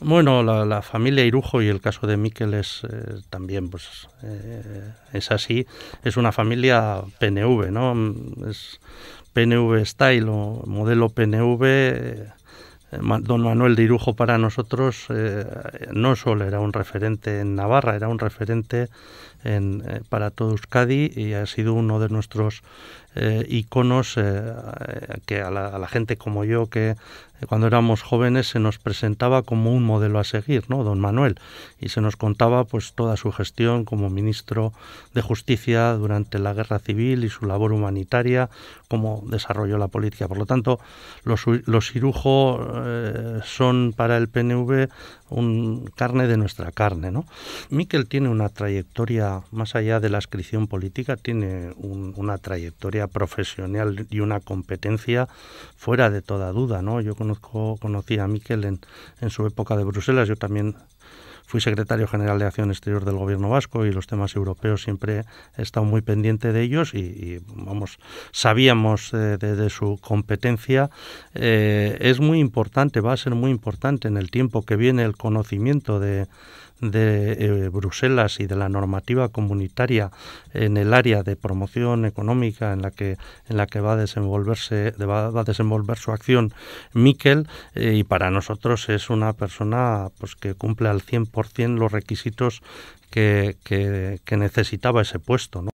Bueno, la, familia Irujo y el caso de Miquel es eh, también, pues eh, es así, es una familia PNV, ¿no? Es PNV style o modelo PNV. Eh, don Manuel de Irujo para nosotros no solo era un referente en Navarra, era un referente para todo Euskadi y ha sido uno de nuestros iconos que a la, gente como yo que cuando éramos jóvenes se nos presentaba como un modelo a seguir, ¿no? Don Manuel, y se nos contaba pues toda su gestión como ministro de Justicia durante la Guerra Civil y su labor humanitaria, cómo desarrolló la política. Por lo tanto, los, los eh, son para el PNV un carne de nuestra carne, ¿no? Miquel tiene una trayectoria más allá de la ascripción política, tiene una trayectoria profesional y una competencia fuera de toda duda, ¿no? Yo conozco conocí a Miquel en, su época de Bruselas. Yo también fui secretario general de Acción Exterior del Gobierno Vasco y los temas europeos siempre he estado muy pendiente de ellos y, vamos, sabíamos eh, de, su competencia. Eh, es muy importante, va a ser muy importante en el tiempo que viene el conocimiento de, de eh, Bruselas y de la normativa comunitaria en el área de promoción económica en la que en la que va a desenvolverse va, va a desenvolver su acción Miquel eh, y para nosotros es una persona pues que cumple al 100% los requisitos que, necesitaba ese puesto,